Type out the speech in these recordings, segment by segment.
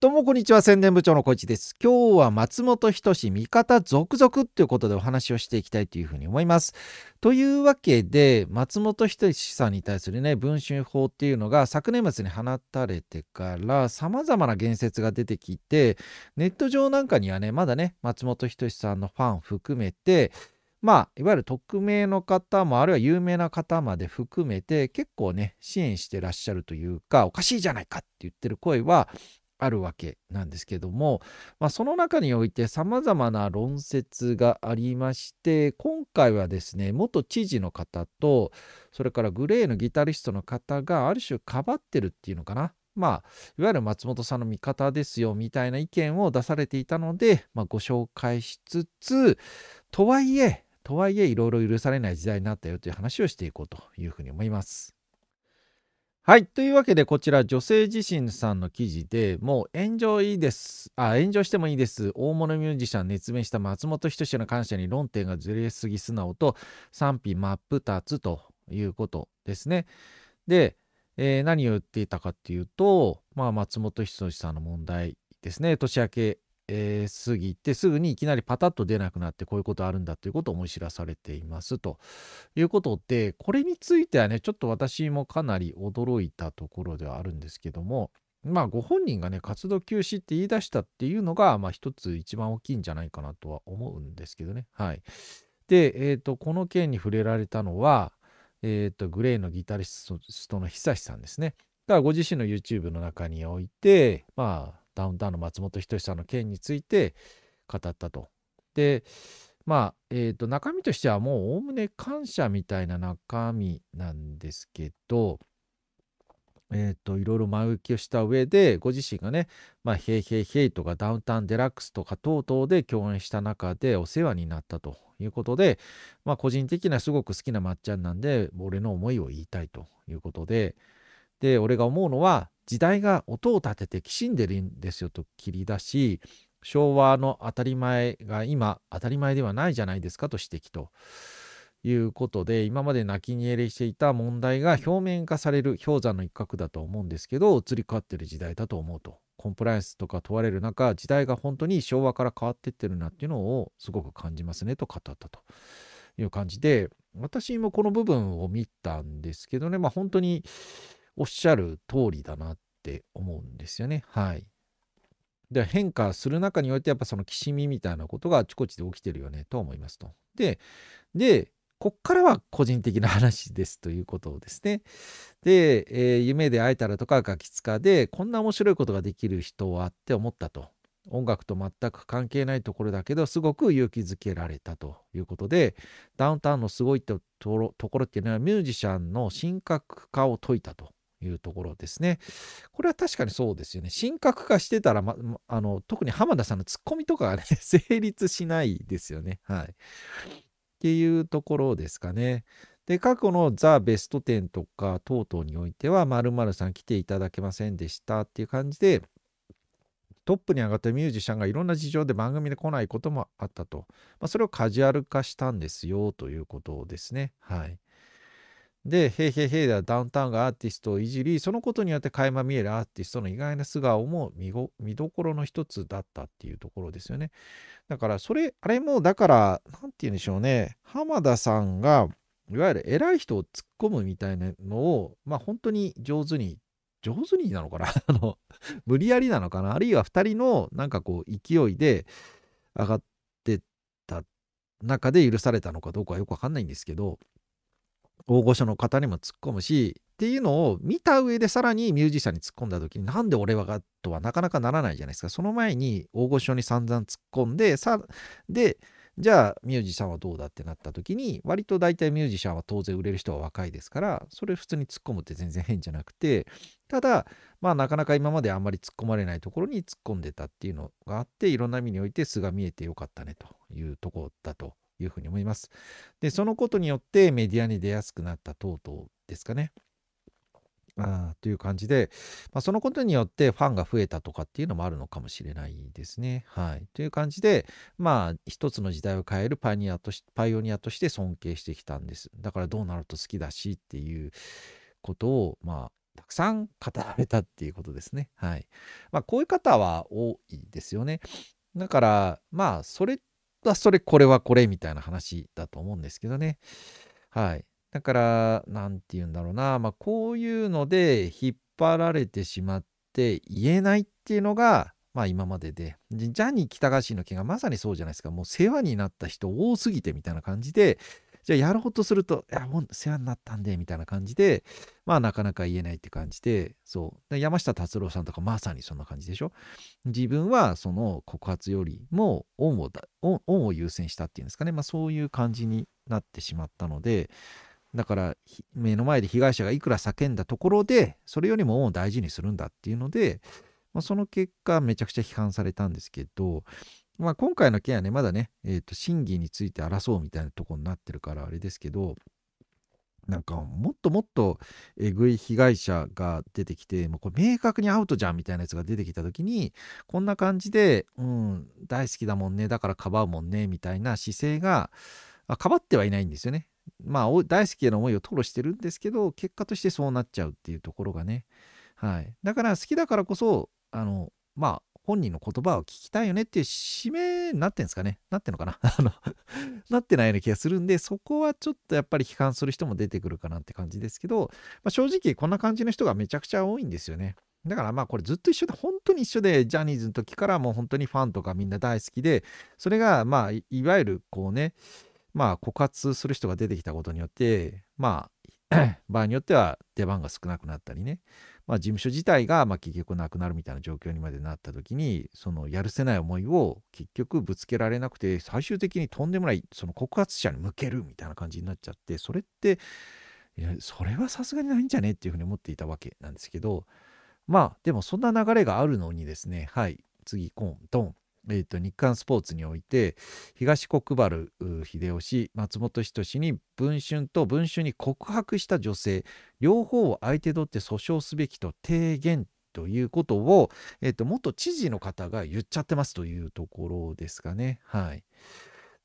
どうもこんにちは宣伝部長の小市です今日は松本人志味方続々ということでお話をしていきたいというふうに思いますというわけで松本人志さんに対するね文春法っていうのが昨年末に放たれてから様々な言説が出てきてネット上なんかにはねまだね松本人志さんのファン含めてまあ、いわゆる匿名の方もあるいは有名な方まで含めて結構ね支援してらっしゃるというかおかしいじゃないかって言ってる声はあるわけなんですけども、まあ、その中においてさまざまな論説がありまして今回はですね元知事の方とそれからグレーのギタリストの方がある種かばってるっていうのかなまあ、いわゆる松本さんの味方ですよみたいな意見を出されていたので、まあ、ご紹介しつつとはいえとはいえいろいろ許されない時代になったよという話をしていこうというふうに思います。はい。というわけで、こちら、女性自身さんの記事で、もう炎上いいです。あ、炎上してもいいです。大物ミュージシャン熱弁した松本人志の感謝に論点がずれすぎ素直と賛否真っ二つということですね。で、えー、何を言っていたかっていうと、まあ、松本人志さんの問題ですね。年明けえー、過ぎてすぐにいきなりパタッと出なくなってこういうことあるんだということを思い知らされていますということでこれについてはねちょっと私もかなり驚いたところではあるんですけどもまあご本人がね活動休止って言い出したっていうのがまあ一つ一番大きいんじゃないかなとは思うんですけどねはいで、えー、とこの件に触れられたのは、えー、とグレーのギタリストの久さんですねがご自身の YouTube の中においてまあダウンタウンの松本人志さんの件について語ったと。で、まあ、えっ、ー、と、中身としてはもう、おおむね感謝みたいな中身なんですけど、えっ、ー、と、いろいろ前置きをした上で、ご自身がね、まあ、ヘイヘイヘイとかダウンタウンデラックスとか等々で共演した中でお世話になったということで、まあ、個人的にはすごく好きなまっちゃんなんで、俺の思いを言いたいということで、で俺が思うのは時代が音を立ててきしんでるんですよと切り出し昭和の当たり前が今当たり前ではないじゃないですかと指摘ということで今まで泣きに入れしていた問題が表面化される氷山の一角だと思うんですけど移り変わってる時代だと思うとコンプライアンスとか問われる中時代が本当に昭和から変わってってるなっていうのをすごく感じますねと語ったという感じで私もこの部分を見たんですけどねまあ本当におっしゃる通りだなって思うんですよね。はい。で変化する中においてやっぱそのきしみみたいなことがあちこちで起きてるよねと思いますと。で、で、こっからは個人的な話ですということですね。で、えー、夢で会えたらとかガキツカでこんな面白いことができる人はって思ったと。音楽と全く関係ないところだけどすごく勇気づけられたということでダウンタウンのすごいところっていうのはミュージシャンの神格化を解いたというところですね。これは確かにそうですよね。神格化してたら、ま、あの特に浜田さんのツッコミとかがね、成立しないですよね。はい。っていうところですかね。で、過去のザ・ベスト10とか等々においては、まるさん来ていただけませんでしたっていう感じで、トップに上がったミュージシャンがいろんな事情で番組で来ないこともあったと。まあ、それをカジュアル化したんですよということですね。はい。で、へいへいへいではダウンタウンがアーティストをいじり、そのことによって垣間見えるアーティストの意外な素顔も見見どころの一つだったっていうところですよね。だから、それ、あれも、だから、なんて言うんでしょうね、浜田さんが、いわゆる偉い人を突っ込むみたいなのを、まあ本当に上手に、上手になのかな あの、無理やりなのかなあるいは2人のなんかこう勢いで上がってった中で許されたのかどうかはよくわかんないんですけど、大御所の方にも突っ込むしっていうのを見た上でさらにミュージシャンに突っ込んだ時になんで俺はがとはなかなかならないじゃないですかその前に大御所に散々突っ込んでさでじゃあミュージシャンはどうだってなった時に割と大体ミュージシャンは当然売れる人は若いですからそれ普通に突っ込むって全然変じゃなくてただまあなかなか今まであんまり突っ込まれないところに突っ込んでたっていうのがあっていろんな意味において素が見えてよかったねというとこだというふうに思います。で、そのことによってメディアに出やすくなった等々ですかね。あという感じで、まあ、そのことによってファンが増えたとかっていうのもあるのかもしれないですね。はい。という感じで、まあ、一つの時代を変えるパイニアとしパイオニアとして尊敬してきたんです。だからどうなると好きだしっていうことを、まあ、たくさん語られたっていうことですね。はい。まあ、こういう方は多いですよね。だから、まあ、それっはそれ、これはこれみたいな話だと思うんですけどね。はい。だから、なんて言うんだろうな、まあ、こういうので引っ張られてしまって言えないっていうのが、まあ今までで。ジャニー喜多川氏の件がまさにそうじゃないですか。もう世話になった人多すぎてみたいな感じで、じゃあやろうとすると、いや、もう世話になったんで、みたいな感じで、まあなかなか言えないって感じで、そう。山下達郎さんとかまさにそんな感じでしょ自分はその告発よりも恩を恩を優先したっていうんですかね。まあそういう感じになってしまったので、だから目の前で被害者がいくら叫んだところで、それよりも恩を大事にするんだっていうので、まあ、その結果めちゃくちゃ批判されたんですけど、まあ、今回の件はね、まだね、えー、と審議について争うみたいなとこになってるからあれですけど、なんかもっともっとえぐい被害者が出てきて、もうこれ明確にアウトじゃんみたいなやつが出てきた時に、こんな感じで、うん、大好きだもんね、だからかばうもんね、みたいな姿勢が、かばってはいないんですよね。まあ、大好きへの思いを吐露してるんですけど、結果としてそうなっちゃうっていうところがね。はい。だから好きだからこそ、あの、まあ、本人の言葉を聞きたいよねっていう使命になってんですかねなってんのかな あのなってないような気がするんで、そこはちょっとやっぱり批判する人も出てくるかなって感じですけど、まあ、正直こんな感じの人がめちゃくちゃ多いんですよね。だからまあこれずっと一緒で本当に一緒でジャニーズの時からもう本当にファンとかみんな大好きでそれがまあいわゆるこうねまあ枯渇する人が出てきたことによってまあ 場合によっては出番が少なくなったりねまあ、事務所自体がまあ結局なくなるみたいな状況にまでなった時にそのやるせない思いを結局ぶつけられなくて最終的にとんでもないその告発者に向けるみたいな感じになっちゃってそれっていやそれはさすがにないんじゃねっていうふうに思っていたわけなんですけどまあでもそんな流れがあるのにですねはい次コンドンえーと、日刊スポーツにおいて東国原秀吉松本人志に文春と文春に告白した女性両方を相手取って訴訟すべきと提言ということを、えーと、元知事の方が言っちゃってますというところですかね。はい、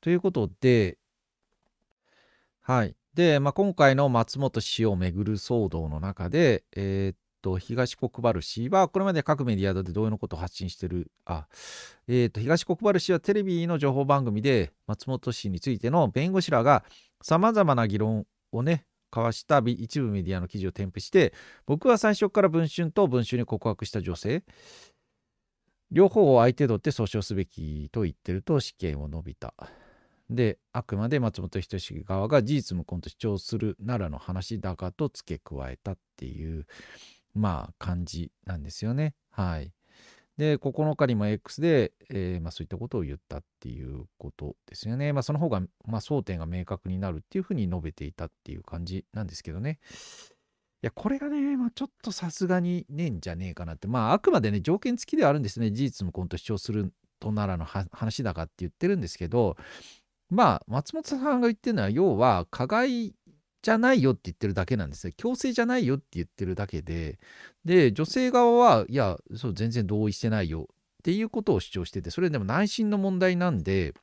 ということで、はいでまあ、今回の松本氏をめぐる騒動の中で、えー、と、東国原氏は、これまで各メディアで同様のことを発信してる。あ、えっ、ー、と、東国原氏はテレビの情報番組で、松本氏についての弁護士らが、さまざまな議論をね、交わした一部メディアの記事を添付して、僕は最初から文春と文春に告白した女性、両方を相手取って訴訟すべきと言ってると死刑を述べた。で、あくまで松本人志側が事実無根と主張するならの話だがと付け加えたっていう、まあ、感じなんですよね。はい。で、9日にも X で、えー、まあ、そういったことを言ったっていうことですよね。まあ、その方が、まあ、争点が明確になるっていうふうに述べていたっていう感じなんですけどね。いや、これがね、まあ、ちょっとさすがにねえんじゃねえかなって、まあ、あくまでね、条件付きではあるんですね。事実無根と主張するとならの話だかって言ってるんですけど、まあ、松本さんが言ってるのは、要は、加害じゃないよって言ってるだけなんですね強制じゃないよって言ってるだけでで女性側はいやそう全然同意してないよっていうことを主張しててそれでも内心の問題なんで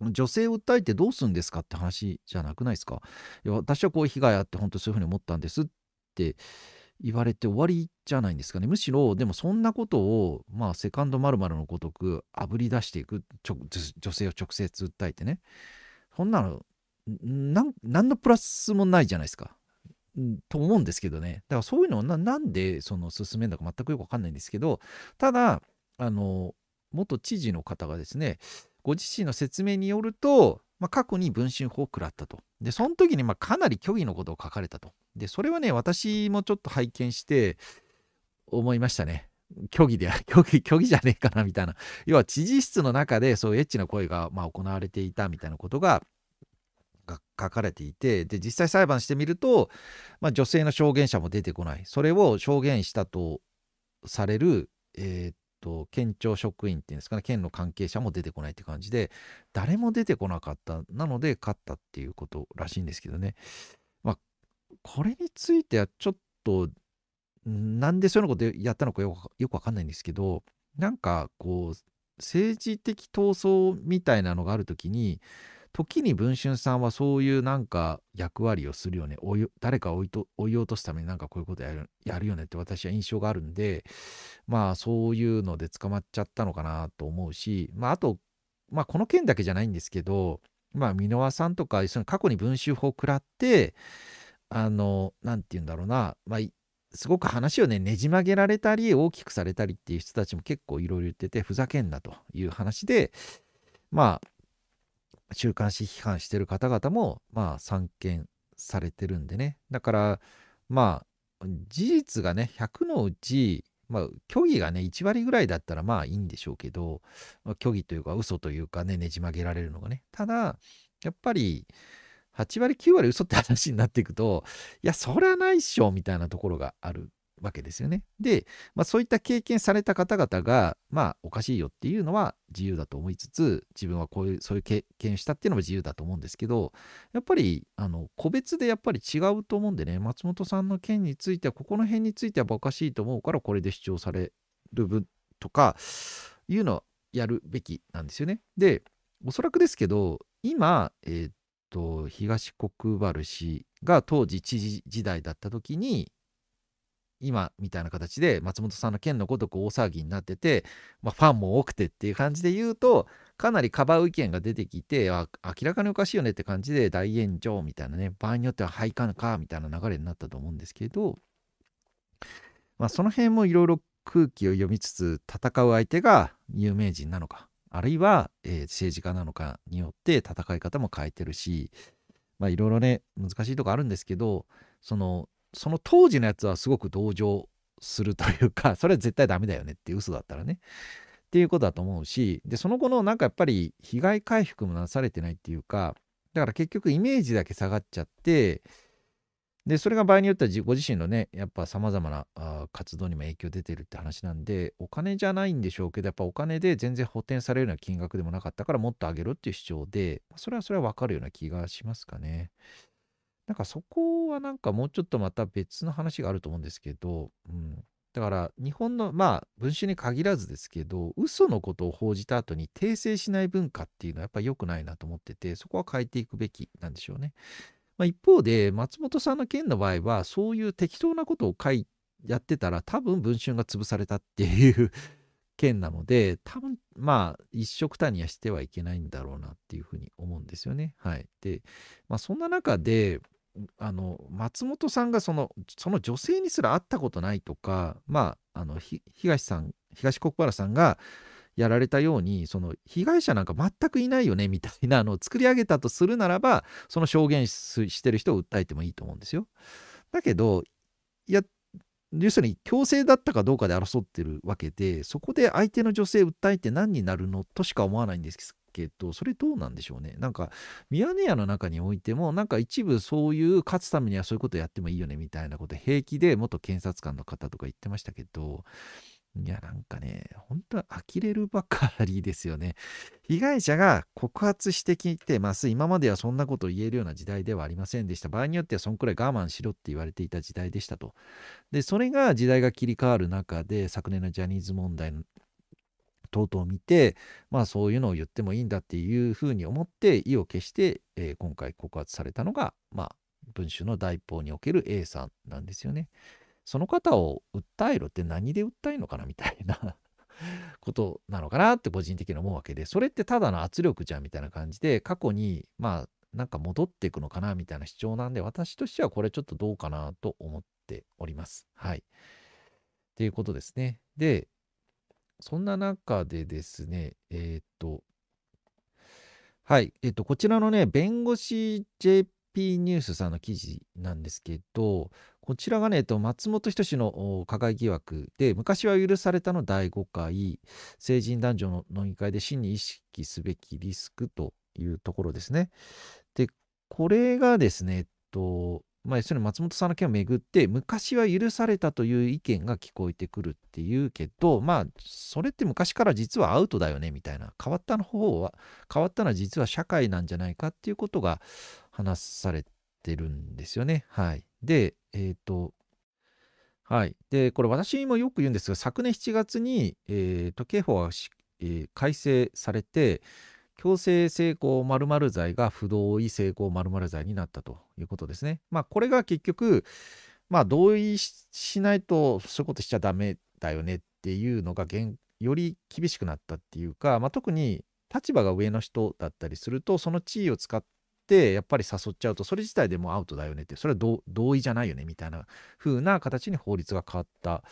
女性を訴えてどうするんですかって話じゃなくないですかいや私はこういう被害あって本当そういうふうに思ったんですって言われて終わりじゃないんですかねむしろでもそんなことをまあセカンドまるのごとくあぶり出していく女性を直接訴えてねそんなの何のプラスもないじゃないですか。と思うんですけどね。だからそういうのをなんでその進めるのか全くよくわかんないんですけど、ただ、あの、元知事の方がですね、ご自身の説明によると、まあ、過去に文春法を食らったと。で、その時にまかなり虚偽のことを書かれたと。で、それはね、私もちょっと拝見して思いましたね。虚偽で、虚偽、虚偽じゃねえかなみたいな。要は知事室の中でそういうエッチな声がま行われていたみたいなことがが書かれていてで実際裁判してみると、まあ、女性の証言者も出てこないそれを証言したとされる、えー、っと県庁職員っていうんですかね県の関係者も出てこないって感じで誰も出てこなかったなので勝ったっていうことらしいんですけどね、まあ、これについてはちょっとなんでそういうことやったのかよくわかんないんですけどなんかこう政治的闘争みたいなのがある時に時に文春さんはそういうなんか役割をするよね。追い誰かを追いと追い落とすためになんかこういうことやるやるよねって私は印象があるんで、まあそういうので捕まっちゃったのかなと思うし、まああと、まあこの件だけじゃないんですけど、まあ箕輪さんとか、その過去に文春法を食らって、あの、なんて言うんだろうな、まあすごく話をね、ねじ曲げられたり、大きくされたりっていう人たちも結構いろいろ言ってて、ふざけんなという話で、まあ、中間誌批判してる方々も、まあ、散見されてるんでね。だから、まあ、事実がね、100のうち、まあ、虚偽がね、1割ぐらいだったらまあいいんでしょうけど、まあ、虚偽というか嘘というかね、ねじ曲げられるのがね。ただ、やっぱり、8割、9割嘘って話になっていくと、いや、そりゃないっしょ、みたいなところがあるわけですよね。で、まあ、そういった経験された方々が、まあ、おかしいよっていうのは自由だと思いつつ、自分はこういう、そういう経験したっていうのも自由だと思うんですけど、やっぱり、あの、個別でやっぱり違うと思うんでね、松本さんの件については、ここの辺についてはおかしいと思うから、これで主張される分とか、いうのはやるべきなんですよね。で、おそらくですけど、今、えー、っと、東国原氏が当時知事時代だった時に、今みたいな形で松本さんの件のごとく大騒ぎになってて、まあ、ファンも多くてっていう感じで言うとかなりかばう意見が出てきてあ明らかにおかしいよねって感じで大炎上みたいなね場合によっては廃刊かみたいな流れになったと思うんですけど、まあ、その辺もいろいろ空気を読みつつ戦う相手が有名人なのかあるいは、えー、政治家なのかによって戦い方も変えてるし、まあ、いろいろね難しいとこあるんですけどそのその当時のやつはすごく同情するというか それは絶対ダメだよねっていう嘘だったらねっていうことだと思うしでその後のなんかやっぱり被害回復もなされてないっていうかだから結局イメージだけ下がっちゃってでそれが場合によってはご自身のねやっぱさまざまな活動にも影響出てるって話なんでお金じゃないんでしょうけどやっぱお金で全然補填されるような金額でもなかったからもっと上げろっていう主張でそれはそれは分かるような気がしますかね。なんかそこはなんかもうちょっとまた別の話があると思うんですけど、うん、だから日本のまあ文集に限らずですけど嘘のことを報じた後に訂正しない文化っていうのはやっぱり良くないなと思っててそこは変えていくべきなんでしょうね。まあ、一方で松本さんの件の場合はそういう適当なことを書いやってたら多分文春が潰されたっていう 件なので多分まあ一色単にはしてはいけないんだろうなっていうふうに思うんですよね。はい、で、まあ、そんな中であの松本さんがそのその女性にすら会ったことないとか、まあ、あの東さん東国原さんがやられたようにその被害者なんか全くいないよねみたいなのを作り上げたとするならばその証言してる人を訴えてもいいと思うんですよ。だけどいや要するに強制だったかどうかで争ってるわけでそこで相手の女性訴えて何になるのとしか思わないんですけど、それどうなんでしょうね。なんか、ミヤネ屋の中においても、なんか一部そういう勝つためにはそういうことやってもいいよねみたいなこと、平気で元検察官の方とか言ってましたけど、いや、なんかね、本当は呆れるばかりですよね。被害者が告発してきてます。今まではそんなことを言えるような時代ではありませんでした。場合によってはそんくらい我慢しろって言われていた時代でしたと。で、それが時代が切り替わる中で、昨年のジャニーズ問題とうとう見て、まあそういうのを言ってもいいんだっていうふうに思って意を決して、えー、今回告発されたのが、まあ、文集の第一報における A さんなんですよね。その方を訴えろって何で訴えるのかなみたいな ことなのかなって個人的に思うわけで、それってただの圧力じゃんみたいな感じで、過去に、まあ、なんか戻っていくのかなみたいな主張なんで、私としてはこれちょっとどうかなと思っております。はい。ということですね。で、そんな中でですね、えっ、と、はい、えっ、と、こちらのね、弁護士 JP ニュースさんの記事なんですけど、こちらがね、えっと、松本人志の加害疑惑で、昔は許されたの第5回、成人男女の飲み会で真に意識すべきリスクというところですね。で、これがですね、えっと、まあ、要するに松本さんの件をめぐって昔は許されたという意見が聞こえてくるっていうけどまあそれって昔から実はアウトだよねみたいな変わったの方は変わったのは実は社会なんじゃないかっていうことが話されてるんですよね。はい、でえっ、ー、とはい。で、これ私もよく言うんですが、昨年7月に、えー刑法が、えー、改正されて、強制性交〇〇罪が不同意性交〇〇罪になったということですね。まあ、これが結局、まあ、同意しないとそういうことしちゃダメだよねっていうのがより厳しくなったっていうか、まあ、特に立場が上の人だったりするとその地位を使ってやっぱり誘っちゃうとそれ自体でもアウトだよねってそれは同意じゃないよねみたいな風な形に法律が変わった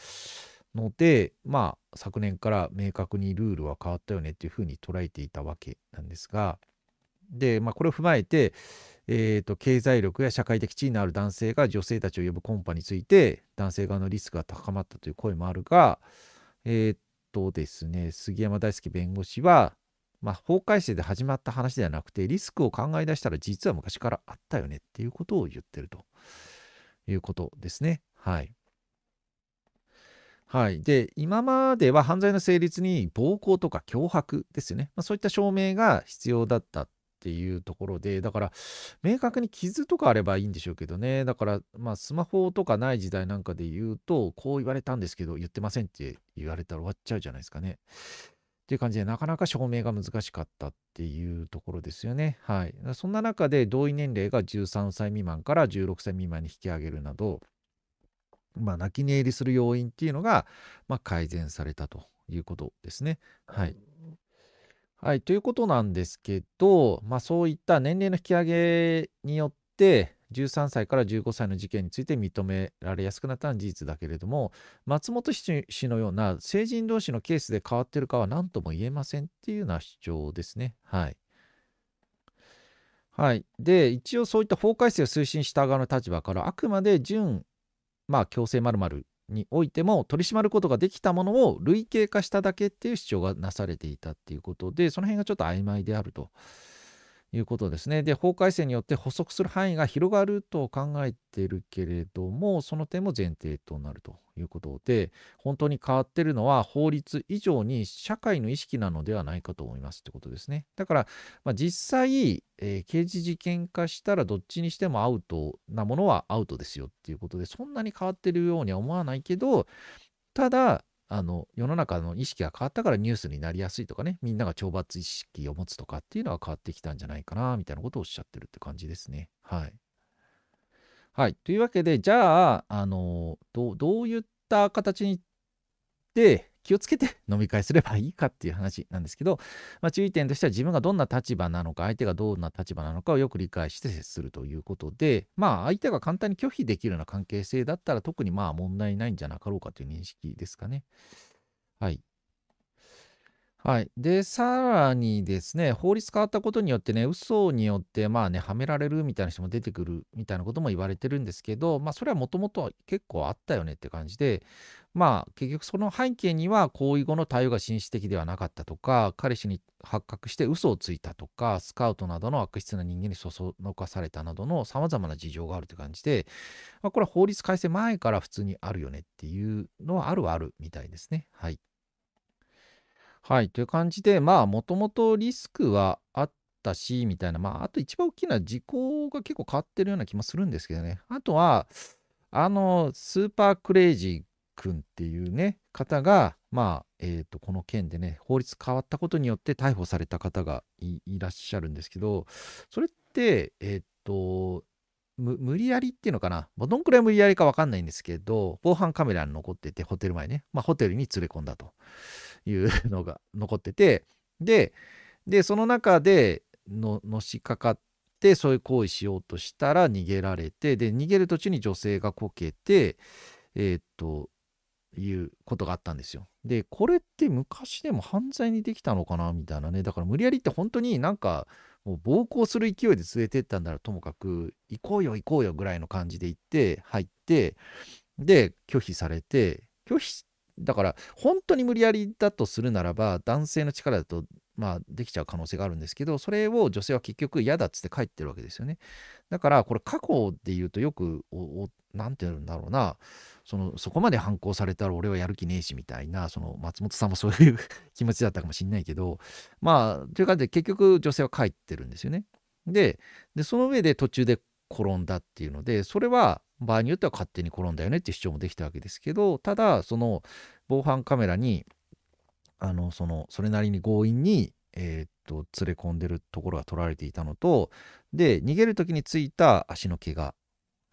ので、まあ、昨年から明確にルールは変わったよねっていうふうに捉えていたわけなんですが、で、まあ、これを踏まえて、えーと、経済力や社会的地位のある男性が女性たちを呼ぶコンパについて男性側のリスクが高まったという声もあるが、えっ、ー、とですね、杉山大輔弁護士は、まあ、法改正で始まった話ではなくてリスクを考え出したら実は昔からあったよねっていうことを言ってるということですね。はい。はい、で今までは犯罪の成立に暴行とか脅迫ですよね、まあ、そういった証明が必要だったっていうところでだから明確に傷とかあればいいんでしょうけどねだからまあスマホとかない時代なんかで言うとこう言われたんですけど言ってませんって言われたら終わっちゃうじゃないですかね。っていう感じでなかなか証明が難しかったっていうところですよね。はい、そんな中で同意年齢が13歳未満から16歳未満に引き上げるなどまあ、泣き寝入りする要因っていうのが、まあ、改善されたということですね。はい、はい、ということなんですけど、まあ、そういった年齢の引き上げによって13歳から15歳の事件について認められやすくなったのは事実だけれども松本氏のような成人同士のケースで変わってるかは何とも言えませんっていうような主張ですね。はい、はい、で一応そういった法改正を推進した側の立場からあくまで準まあ、強制〇〇においても取り締まることができたものを類型化しただけっていう主張がなされていたっていうことでその辺がちょっと曖昧であるということですね。で、法改正によって補足する範囲が広がると考えてるけれども、その点も前提となるということで、本当に変わってるのは法律以上に社会の意識なのではないかと思いますってことですね。だから、まあ、実際、えー、刑事事件化したらどっちにしてもアウトなものはアウトですよっていうことで、そんなに変わってるようには思わないけど、ただ、あの世の中の意識が変わったからニュースになりやすいとかねみんなが懲罰意識を持つとかっていうのは変わってきたんじゃないかなみたいなことをおっしゃってるって感じですね。はい。はい。というわけでじゃああのどういった形にで気をつけて飲み会すればいいかっていう話なんですけど、まあ、注意点としては自分がどんな立場なのか相手がどんな立場なのかをよく理解して接するということでまあ相手が簡単に拒否できるような関係性だったら特にまあ問題ないんじゃなかろうかという認識ですかね。はい。はい、で、さらにですね、法律変わったことによってね、嘘によってまあね、はめられるみたいな人も出てくるみたいなことも言われてるんですけど、まあ、それはもともと結構あったよねって感じで、まあ、結局その背景には、行為後の対応が紳士的ではなかったとか、彼氏に発覚して嘘をついたとか、スカウトなどの悪質な人間にそそのかされたなどの様々な事情があるって感じで、まあ、これは法律改正前から普通にあるよねっていうのはあるはあるみたいですね。はい。はい。という感じで、まあ、もともとリスクはあったし、みたいな。まあ、あと一番大きな事項が結構変わってるような気もするんですけどね。あとは、あの、スーパークレイジー君っていうね、方が、まあ、えっ、ー、と、この件でね、法律変わったことによって逮捕された方がいらっしゃるんですけど、それって、えっ、ー、と、無理やりっていうのかな、まあ、どんくらい無理やりか分かんないんですけど、防犯カメラに残ってて、ホテル前ね、まあ、ホテルに連れ込んだと。いうのが残ってて、で、で、その中での、のしかかって、そういう行為しようとしたら逃げられて、で、逃げる途中に女性がこけて、えー、っと、いうことがあったんですよ。で、これって昔でも犯罪にできたのかなみたいなね。だから無理やりって本当になんか、もう暴行する勢いで連れてったんだらともかく、行こうよ行こうよぐらいの感じで行って、入って、で、拒否されて、拒否だから本当に無理やりだとするならば男性の力だとまあできちゃう可能性があるんですけどそれを女性は結局嫌だっつって帰ってるわけですよねだからこれ過去で言うとよく何て言うんだろうなそのそこまで反抗されたら俺はやる気ねえしみたいなその松本さんもそういう気持ちだったかもしんないけどまあという感じで結局女性は帰ってるんですよねでその上で途中で転んだっていうのでそれは場合によっては勝手に転んだよねっていう主張もできたわけですけど、ただ、その防犯カメラに、あの、その、それなりに強引に、えー、っと、連れ込んでるところが取られていたのと、で、逃げる時についた足の怪我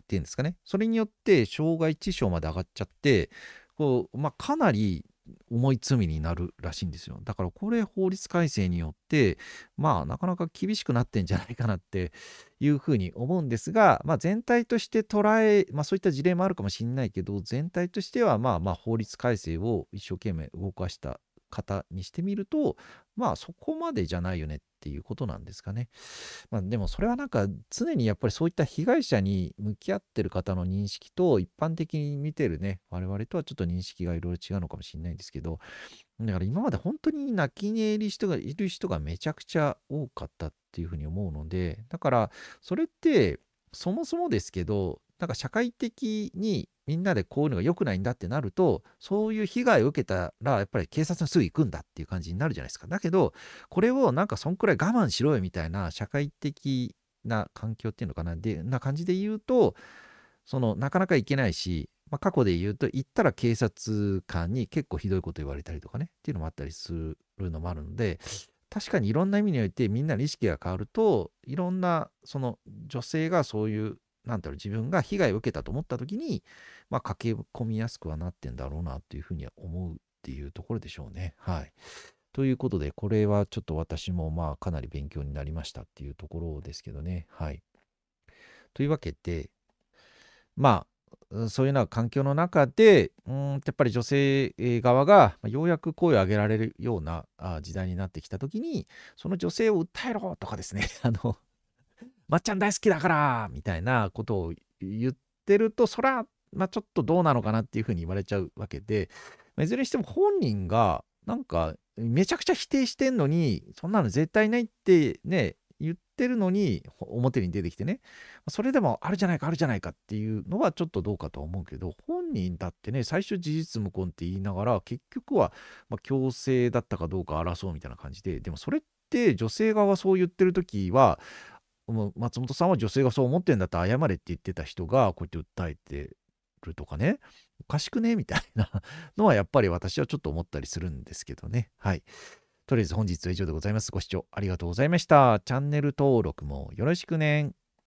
っていうんですかね、それによって傷害致傷まで上がっちゃって、こう、まあ、かなり重い罪になるらしいんですよ。だからこれ法律改正によって、まあなかなか厳しくなってんじゃないかなっていうふうに思うんですが、まあ全体として捉え、まあそういった事例もあるかもしれないけど、全体としてはまあまあ法律改正を一生懸命動かした方にしてみると、まあそこまでじゃないよねっていうことなんですかね。まあでもそれはなんか常にやっぱりそういった被害者に向き合ってる方の認識と一般的に見てるね、我々とはちょっと認識がいろいろ違うのかもしれないんですけど、だから今まで本当に泣き寝入り人がいる人がめちゃくちゃ多かったっていうふうに思うので、だからそれってそもそもですけど、なんか社会的にみんなでこういうのが良くないんだってなると、そういう被害を受けたら、やっぱり警察にすぐ行くんだっていう感じになるじゃないですか。だけど、これをなんかそんくらい我慢しろよみたいな社会的な環境っていうのかな、で、な感じで言うと、その、なかなか行けないし、まあ、過去で言うと、行ったら警察官に結構ひどいこと言われたりとかね、っていうのもあったりするのもあるので、確かにいろんな意味においてみんなの意識が変わるといろんなその女性がそういうなんだろう、自分が被害を受けたと思った時に、まあ、駆け込みやすくはなってんだろうなっていうふうには思うっていうところでしょうね。はい。ということで、これはちょっと私もまあかなり勉強になりましたっていうところですけどね。はい。というわけで、まあ、そういうような環境の中で、うんやっぱり女性側がようやく声を上げられるような時代になってきたときに、その女性を訴えろとかですね、あのまっちゃん大好きだからみたいなことを言ってると、そら、まあ、ちょっとどうなのかなっていうふうに言われちゃうわけで、まあ、いずれにしても本人が、なんか、めちゃくちゃ否定してんのに、そんなの絶対ないってね、言ってるのに、表に出てきてね、それでもあるじゃないか、あるじゃないかっていうのはちょっとどうかとは思うけど、本人だってね、最初事実無根って言いながら、結局は、ま強制だったかどうか争うみたいな感じで、でもそれって女性側がそう言ってる時は、もう松本さんは女性がそう思ってんだって謝れって言ってた人がこうやって訴えてるとかねおかしくねみたいなのはやっぱり私はちょっと思ったりするんですけどねはいとりあえず本日は以上でございますご視聴ありがとうございましたチャンネル登録もよろしくね